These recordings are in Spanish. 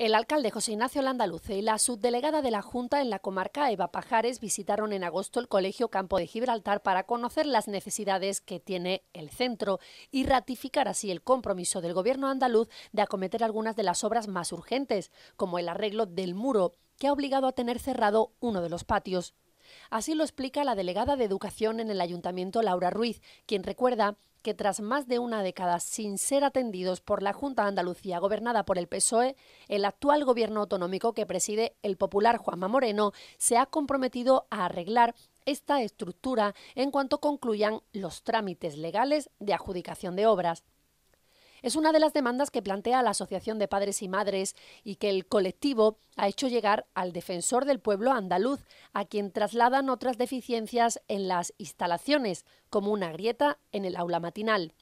El alcalde José Ignacio Landaluce y la subdelegada de la Junta en la comarca, Eva Pajares, visitaron en agosto el Colegio Campo de Gibraltar para conocer las necesidades que tiene el centro y ratificar así el compromiso del Gobierno andaluz de acometer algunas de las obras más urgentes, como el arreglo del muro, que ha obligado a tener cerrado uno de los patios. Así lo explica la delegada de Educación en el Ayuntamiento, Laura Ruiz, quien recuerda que tras más de una década sin ser atendidos por la Junta de Andalucía gobernada por el PSOE, el actual gobierno autonómico que preside el popular Juanma Moreno se ha comprometido a arreglar esta estructura en cuanto concluyan los trámites legales de adjudicación de obras. Es una de las demandas que plantea la Asociación de Padres y Madres y que el colectivo ha hecho llegar al defensor del pueblo andaluz, a quien trasladan otras deficiencias en las instalaciones, como una grieta en el aula matinal.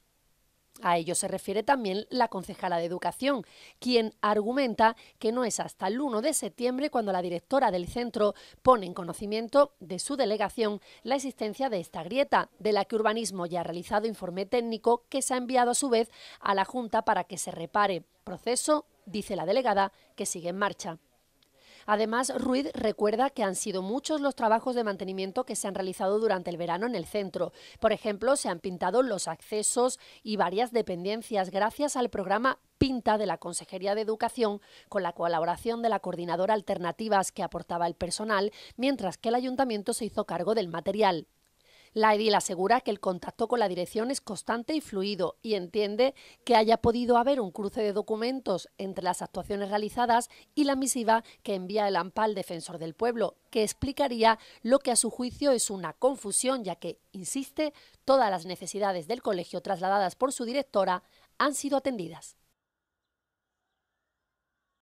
A ello se refiere también la concejala de Educación, quien argumenta que no es hasta el 1 de septiembre cuando la directora del centro pone en conocimiento de su delegación la existencia de esta grieta, de la que Urbanismo ya ha realizado informe técnico que se ha enviado a su vez a la Junta para que se repare. Proceso, dice la delegada, que sigue en marcha. Además, Ruiz recuerda que han sido muchos los trabajos de mantenimiento que se han realizado durante el verano en el centro. Por ejemplo, se han pintado los accesos y varias dependencias gracias al programa Pinta de la Consejería de Educación, con la colaboración de la coordinadora Alternativas que aportaba el personal, mientras que el ayuntamiento se hizo cargo del material. La edil asegura que el contacto con la dirección es constante y fluido y entiende que haya podido haber un cruce de documentos entre las actuaciones realizadas y la misiva que envía el Ampal al defensor del pueblo, que explicaría lo que a su juicio es una confusión, ya que, insiste, todas las necesidades del colegio trasladadas por su directora han sido atendidas.